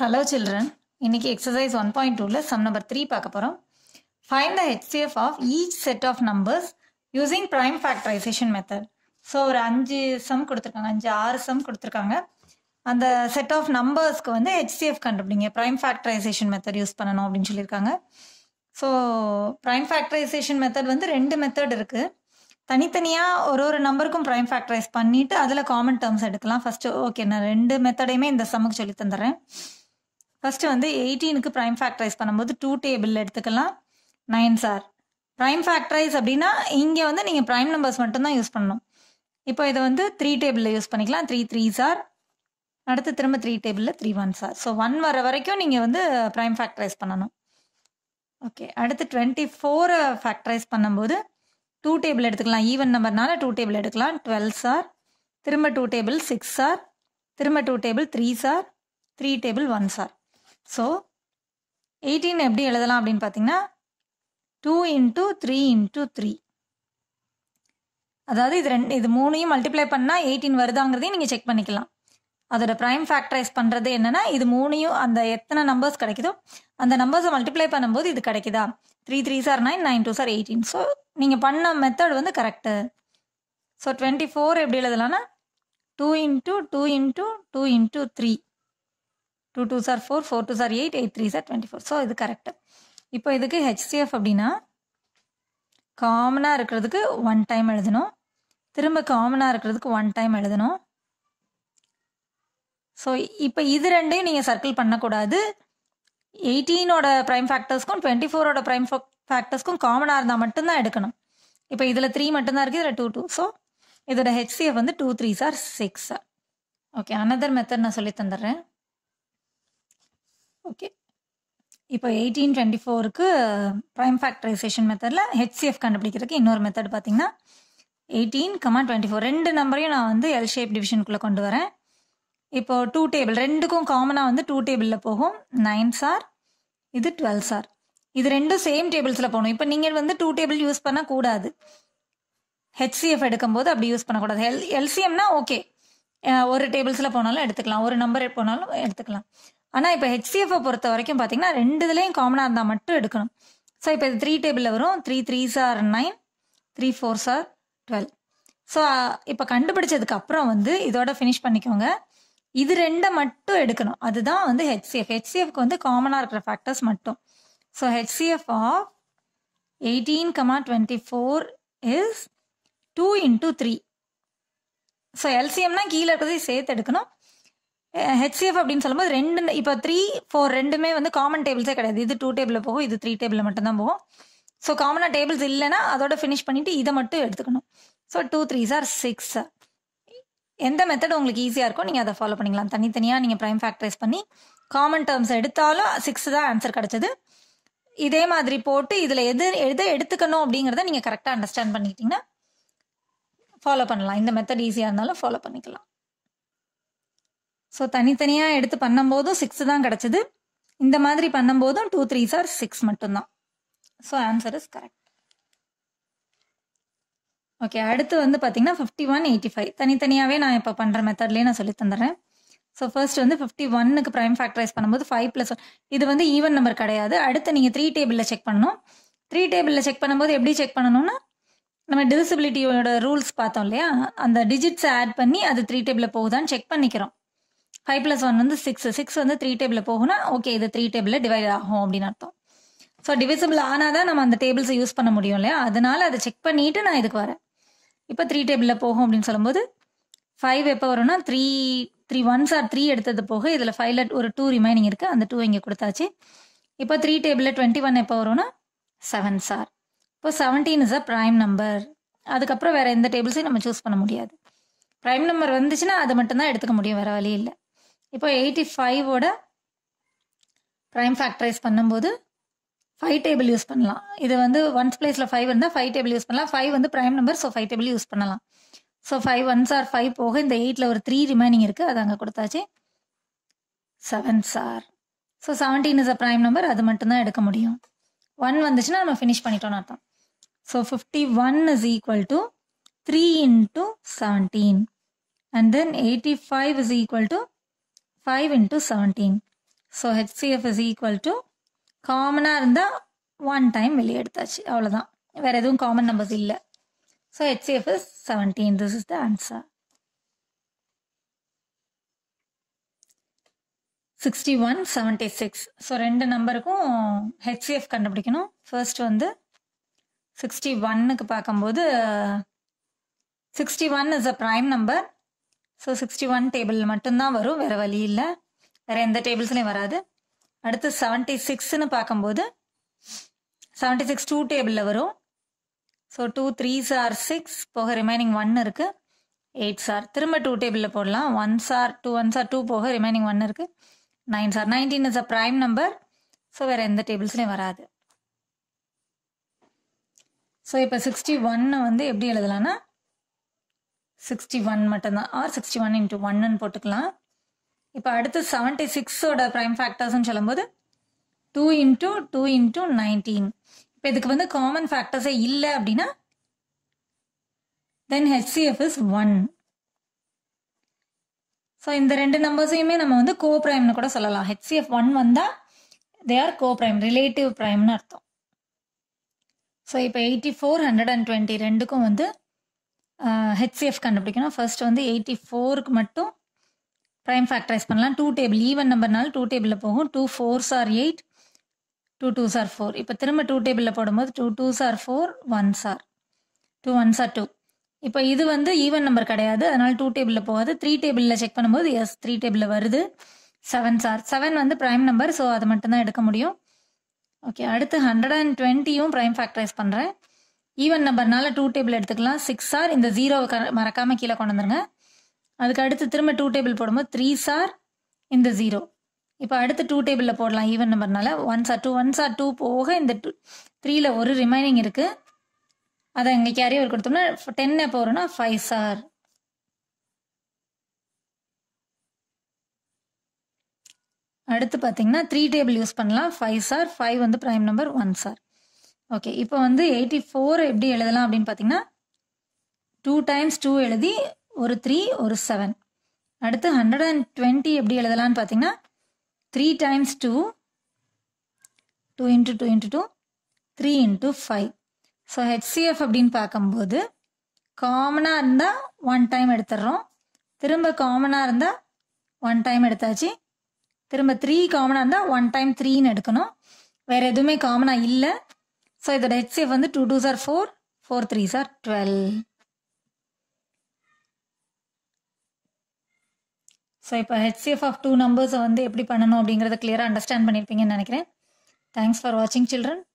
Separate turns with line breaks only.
hello children இன்னைக்கு exercise one point டூவில் sum number three பார்க்க போகிறோம் find the HCF of each set of numbers using prime factorization method so ஒரு அஞ்சு some கொடுத்துருக்காங்க அஞ்சு ஆறு சம் கொடுத்துருக்காங்க அந்த செட் ஆஃப் நம்பர்ஸ்க்கு வந்து ஹெச்சிஎஃப் கண்டுபிடிங்க ப்ரைம் ஃபேக்டரைசேஷன் மெத்தட் யூஸ் பண்ணணும் அப்படின்னு சொல்லியிருக்காங்க ஸோ ப்ரைம் ஃபேக்டரைசேஷன் மெத்தட் வந்து ரெண்டு மெத்தட் இருக்குது தனித்தனியாக ஒரு ஒரு நம்பருக்கும் ப்ரைம் ஃபேக்டரைஸ் பண்ணிவிட்டு அதில் காமன் டேர்ம்ஸ் எடுக்கலாம் ஃபஸ்ட்டு ஓகே நான் ரெண்டு மெத்தடையுமே இந்த சம்முக்கு சொல்லி தந்துடுறேன் ஃபஸ்ட்டு வந்து எயிட்டீனுக்கு ப்ரைம் ஃபேக்டரைஸ் பண்ணும்போது டூ டேபிள் எடுத்துக்கலாம் நைன் சார் ப்ரைம் ஃபேக்டரைஸ் அப்படின்னா இங்கே வந்து நீங்கள் ப்ரைம் நம்பர்ஸ் மட்டும்தான் யூஸ் பண்ணணும் இப்போ இதை வந்து த்ரீ டேபிளில் யூஸ் பண்ணிக்கலாம் த்ரீ த்ரீ சார் அடுத்து திரும்ப த்ரீ டேபிளில் த்ரீ ஒன் சார் ஸோ ஒன் வர வரைக்கும் நீங்கள் வந்து ப்ரைம் ஃபேக்டரைஸ் பண்ணணும் ஓகே அடுத்து டுவெண்ட்டி ஃபோரை ஃபேக்டரைஸ் பண்ணும்போது டூ டேபிள் எடுத்துக்கலாம் ஈவன் நம்பர்னால டூ டேபிள் எடுக்கலாம் டுவெல் சார் திரும்ப டூ டேபிள் சிக்ஸ் சார் திரும்ப டூ டேபிள் த்ரீ சார் த்ரீ டேபிள் ஒன் சார் ஸோ எயிட்டீன் எப்படி எழுதலாம் அப்படின்னு பார்த்தீங்கன்னா two into three into three அதாவது இது ரெண்டு இது மூணையும் மல்டிப்ளை பண்ணால் எயிட்டீன் வருதாங்கிறதையும் நீங்கள் செக் பண்ணிக்கலாம் அதோட ப்ரைம் ஃபேக்டரைஸ் பண்ணுறது என்னென்னா இது மூணையும் அந்த எத்தனை நம்பர்ஸ் கிடைக்குதோ அந்த நம்பர்ஸை மல்டிப்ளை பண்ணும்போது இது கிடைக்குதா த்ரீ த்ரீ சார் நைன் நைன் டூ சார் எயிட்டீன் ஸோ நீங்கள் பண்ண மெத்தட் வந்து கரெக்டு ஸோ டுவெண்ட்டி ஃபோர் எப்படி எழுதலாம்னா two into two into two into three two two சார் ஃபோர் ஃபோர் டூ சார் எயிட் எயிட் த்ரீ சார் டுவெண்ட்டி ஃபோர் ஸோ இது கரெக்டு இப்போ இதுக்கு ஹெச்சிஎஃப் அப்படின்னா காமனாக இருக்கிறதுக்கு ஒன் டைம் எழுதணும் திரும்ப காமனாக இருக்கிறதுக்கு ஒன் டைம் எழுதணும் ஸோ இப்போ இது ரெண்டையும் நீங்கள் சர்க்கிள் பண்ணக்கூடாது எயிட்டீனோட ப்ரைம் ஃபேக்டர்ஸ்க்கும் டுவெண்ட்டி ஃபோரோட ப்ரைம் ஃபேக்டர்ஸ்க்கும் காமனாக இருந்தால் மட்டும்தான் எடுக்கணும் இப்போ இதில் த்ரீ மட்டும்தான் இருக்குது இதில் டூ டூ ஸோ இதோட ஹெச்சிஎஃப் வந்து டூ த்ரீ சார் சிக்ஸ் ஓகே அனதர் மெத்தட் நான் சொல்லி தந்துடுறேன் இப்போ எயிட்டீன் டுவெண்ட்டி ஃபோருக்கு ப்ரைம் ஃபேக்டரைசேஷன் மெத்தடில் ஹெச்சிஎஃப் கண்டுபிடிக்கிறதுக்கு இன்னொரு மெத்தட் பார்த்தீங்கன்னா எயிட்டீன் கமா டுவெண்ட்டி ஃபோர் ரெண்டு நம்பரையும் நான் வந்து எல் ஷேப் டிவிஷனுக்குள்ளே கொண்டு வரேன் இப்போது டூ டேபிள் ரெண்டுக்கும் காமனாக வந்து டூ டேபிளில் போகும் நைன் சார் இது டுவெல் சார் இது ரெண்டும் சேம் டேபிள்ஸில் போகணும் இப்போ நீங்கள் வந்து டூ டேபிள் யூஸ் பண்ணக்கூடாது ஹெச்சிஎஃப் எடுக்கும்போது அப்படி யூஸ் பண்ணக்கூடாது எல் எல்சிஎம்னா ஓகே ஒரு டேபிள்ஸில் போனாலும் எடுத்துக்கலாம் ஒரு நம்பர் போனாலும் எடுத்துக்கலாம் ஆனால் இப்போ ஹெச்சிஎஃப்பை பொறுத்த வரைக்கும் பார்த்தீங்கன்னா ரெண்டு இதுலேயும் காமனாக இருந்தால் மட்டும் எடுக்கணும் ஸோ இப்போ இது த்ரீ டேபிளில் வரும் த்ரீ த்ரீ சார் நைன் த்ரீ ஃபோர் சார் டுவெல் ஸோ இப்போ கண்டுபிடிச்சதுக்கு அப்புறம் வந்து இதோட ஃபினிஷ் பண்ணிக்கோங்க இது ரெண்டை மட்டும் எடுக்கணும் அதுதான் வந்து ஹெச்சிஎஃப் ஹெச்சிஎஃப்க்கு வந்து காமனாக இருக்கிற ஃபேக்டர்ஸ் மட்டும் so HCF of eighteen comma twenty four is two into three so எல்சிஎம்னா கீழே இருக்கிறதையும் சேர்த்து எடுக்கணும் ஹெச்சிஎஃப் அப்படின்னு சொல்லும்போது ரெண்டு இப்போ த்ரீ ஃபோர் ரெண்டுமே வந்து காமன் டேபிள்ஸே கிடையாது இது டூ டேபிளில் போகும் இது த்ரீ டேபிளில் மட்டும்தான் போகும் ஸோ காமனாக டேபிள்ஸ் இல்லைன்னா அதோட ஃபினிஷ் பண்ணிவிட்டு இதை மட்டும் எடுத்துக்கணும் ஸோ டூ த்ரீ சார் சிக்ஸ் எந்த மெத்தட் உங்களுக்கு ஈஸியாக இருக்கோ நீங்கள் அதை ஃபாலோ பண்ணிக்கலாம் தனித்தனியாக நீங்கள் ப்ரைம் ஃபேக்டரைஸ் பண்ணி காமன் டேர்ம்ஸ் எடுத்தாலும் சிக்ஸ் தான் ஆன்சர் கிடச்சிது இதே மாதிரி போட்டு இதில் எது எது எடுத்துக்கணும் அப்படிங்கிறத நீங்கள் கரெக்டாக அண்டர்ஸ்டாண்ட் பண்ணிக்கிட்டிங்கன்னா ஃபாலோ பண்ணலாம் இந்த மெத்தட் ஈஸியாக இருந்தாலும் ஃபாலோ பண்ணிக்கலாம் ஸோ தனித்தனியாக எடுத்து பண்ணும்போதும் சிக்ஸ் தான் கிடச்சிது இந்த மாதிரி பண்ணும்போதும் டூ த்ரீ சார் சிக்ஸ் மட்டும்தான் so answer is correct okay அடுத்து வந்து பார்த்தீங்கன்னா ஃபிஃப்டி ஒன் எயிட்டி ஃபைவ் தனித்தனியாகவே நான் இப்போ பண்ணுற மெத்தட்லேயே நான் சொல்லி தந்துடுறேன் ஸோ ஃபர்ஸ்ட் வந்து ஃபிஃப்டி ஒன்னுக்கு ப்ரைம் ஃபேக்டரைஸ் பண்ணும்போது ஃபைவ் ப்ளஸ் இது வந்து ஈவன் நம்பர் கிடையாது அடுத்து நீங்கள் த்ரீ டேபிளில் செக் பண்ணணும் த்ரீ டேபிளில் செக் பண்ணும்போது எப்படி செக் பண்ணணும்னா நம்ம டிவிசிபிலிட்டியோட ரூல்ஸ் பார்த்தோம் இல்லையா அந்த டிஜிட்ஸை ஆட் பண்ணி அது த்ரீ டேபிளில் போகுதான்னு செக் பண்ணிக்கிறோம் ஃபைவ் ப்ளஸ் ஒன் வந்து சிக்ஸ் சிக்ஸ் வந்து த்ரீ டேபிளில் போகும்னா ஓகே இது த்ரீ டேபிளில் டிவைட் ஆகும் அப்படின்னு அர்த்தம் ஸோ டிவிசிபிள் ஆனால் தான் நம்ம அந்த டேபிள்ஸை யூஸ் பண்ண முடியும் இல்லையா அதனால அதை செக் பண்ணிட்டு நான் இதுக்கு வரேன் இப்போ த்ரீ டேபிளில் போகும் அப்படின்னு சொல்லும்போது ஃபைவ் எப்போ வரும்னா three three ones are three எடுத்தது போக இதில் ஃபைவ்ல ஒரு டூ ரிமைனிங் இருக்குது அந்த டூ இங்கே கொடுத்தாச்சு இப்போ த்ரீ டேபிளில் டுவெண்ட்டி ஒன் எப்போ வரும்னா செவன் சார் இப்போ seventeen is a prime number அதுக்கப்புறம் வேறு எந்த டேபிள்ஸையும் நம்ம சூஸ் பண்ண முடியாது ப்ரைம் நம்பர் வந்துச்சுன்னா அதை மட்டும்தான் எடுத்துக்க முடியும் வேறு வழி இல்லை இப்போ எயிட்டி ஃபைவோட ப்ரைம் ஃபேக்டரைஸ் பண்ணும்போது ஃபைவ் டேபிள் யூஸ் பண்ணலாம் இது வந்து ஒன்ஸ் பிளேஸில் ஃபைவ் இருந்தால் ஃபைவ் டேபிள் யூஸ் பண்ணலாம் ஃபைவ் வந்து prime number so five table use பண்ணலாம் so five ones are five போக இந்த எயிட்டில் ஒரு த்ரீ ரிமைனிங் இருக்குது அது அங்கே கொடுத்தாச்சு செவன் சார் so seventeen is a prime number அது மட்டும்தான் எடுக்க முடியும் ஒன் வந்துச்சுன்னா நம்ம ஃபினிஷ் பண்ணிட்டோம்னு அர்த்தம் so fifty one is equal to three into seventeen and then eighty five is equal to five into seventeen so HCF is equal to காமனாக இருந்தால் ஒன் டைம் வெளியே எடுத்தாச்சு அவ்வளோதான் வேறு எதுவும் காமன் நம்பர்ஸ் இல்லை so HCF is seventeen this is the answer sixty one seventy six so ரெண்டு நம்பருக்கும் ஹெச்சிஎஃப் கண்டுபிடிக்கணும் ஃபர்ஸ்ட் வந்து சிக்ஸ்டி ஒன்னுக்கு பார்க்கும்போது sixty one is a prime number so sixty one table மட்டும்தான் வரும் வேறு வழி இல்லை வேறு எந்த டேபிள்ஸ்லையும் வராது அடுத்து செவன்ட்டி சிக்ஸ்னு பார்க்கும்போது செவன்ட்டி சிக்ஸ் டூ டேபிளில் வரும் ஸோ டூ த்ரீ சார் சிக்ஸ் போக ரிமைனிங் ஒன் இருக்குது எயிட் சார் திரும்ப டூ டேபிளில் போடலாம் ஒன் சார் டூ ஒன் சார் டூ போக ரிமைனிங் ஒன் இருக்குது நைன் சார் nineteen is a prime number so வேறு எந்த டேபிள்ஸ்லையும் வராது ஸோ இப்போ சிக்ஸ்டி ஒன்னு வந்து எப்படி எழுதலாம்னா சிக்ஸ்டி ஒன் மட்டும்தான் ஆர் சிக்ஸ்டி ஒன் இன்ட்டு ஒன்னு போட்டுக்கலாம் இப்போ அடுத்து செவன்டி சிக்ஸோட ப்ரைம் ஃபேக்டர்ஸ்னு சொல்லும்போது two into two into nineteen இப்போ இதுக்கு வந்து காமன் ஃபேக்டர்ஸே இல்லை அப்படின்னா then HCF is one so இந்த ரெண்டு நம்பர்ஸையுமே நம்ம வந்து கோ ப்ரைம்னு கூட சொல்லலாம் ஹெச்சிஎஃப் ஒன் வந்தால் they are co prime relative ப்ரைம்னு அர்த்தம் ஸோ இப்போ eighty four hundred and twenty ரெண்டுக்கும் வந்து ஹெச்சிஎஃப் கண்டுபிடிக்கணும் ஃபர்ஸ்ட் வந்து எயிட்டி ஃபோருக்கு மட்டும் ப்ரைம் ஃபேக்டரைஸ் பண்ணலாம் டூ டேபிள் ஈவன் நம்பர்னால டூ டேபிளில் போகும் two four or eight two two சார் ஃபோர் இப்போ திரும்ப டூ டேபிளில் போடும்போது டூ டூ சார் ஃபோர் ஒன் சார் டூ ஒன் ஆர் டூ இப்போ இது வந்து ஈவன் நம்பர் கிடையாது அதனால் டூ டேபிளில் போகாது த்ரீ டேபிளில் செக் பண்ணும்போது எஸ் த்ரீ டேபிளில் வருது செவன் சார் செவன் வந்து ப்ரைம் நம்பர் ஸோ அதை மட்டும்தான் எடுக்க முடியும் ஓகே அடுத்து ஹண்ட்ரட் அண்ட் டுவெண்ட்டியும் ப்ரைம் ஃபேக்டரைஸ் பண்ணுறேன் ஈவன் நம்பர்னால டூ டேபிள் எடுத்துக்கலாம் சிக்ஸ் ஆர் இந்த ஜீரோவை மறக்காமல் கீழே கொண்டு வந்துருங்க அதுக்கு அடுத்து திரும்ப டூ டேபிள் போடும்போது த்ரீ சார் இந்த ஜீரோ இப்போ அடுத்து டூ டேபிளில் போடலாம் ஈவன் நம்பர்னால ஒன் சார் டூ ஒன் சார் டூ போக இந்த டூ த்ரீயில் ஒரு ரிமைனிங் இருக்குது அதை இங்கே கேரி ஒரு கொடுத்தோம்னா டென் எப்போ வரும்னா ஃபைவ் சார் அடுத்து பார்த்தீங்கன்னா த்ரீ டேபிள் யூஸ் பண்ணலாம் ஃபைவ் சார் ஃபைவ் வந்து ப்ரைம் நம்பர் ஒன் சார் ஓகே இப்போ வந்து எயிட்டி ஃபோர் எப்படி எழுதலாம் அப்படின்னு பார்த்தீங்கன்னா டூ டைம்ஸ் டூ எழுதி ஒரு த்ரீ ஒரு செவன் அடுத்து ஹண்ட்ரட் அண்ட் டுவெண்ட்டி எப்படி எழுதலாம்னு பார்த்தீங்கன்னா three times two two into two into two three into five so HCF அப்படின்னு பார்க்கும்போது காமனாக இருந்தால் ஒன் டைம் எடுத்துடுறோம் திரும்ப காமனாக இருந்தால் ஒன் டைம் எடுத்தாச்சு திரும்ப த்ரீ காமனாக இருந்தால் ஒன் டைம் த்ரீன்னு எடுக்கணும் வேறு எதுவுமே காமனாக இல்லை ஸோ இதோட ஹெச்சிஎஃப் வந்து டூ டூ சார் ஃபோர் ஃபோர் த்ரீ சார் டுவெல் ஸோ இப்போ ஹெச்சிஎஃப் ஆஃப் டூ நம்பர்ஸை வந்து எப்படி பண்ணணும் அப்படிங்கிறத கிளியராக அண்டர்ஸ்டாண்ட் பண்ணியிருப்பீங்கன்னு நினைக்கிறேன் தேங்க்ஸ் ஃபார் வாட்சிங் சில்ட்ரன்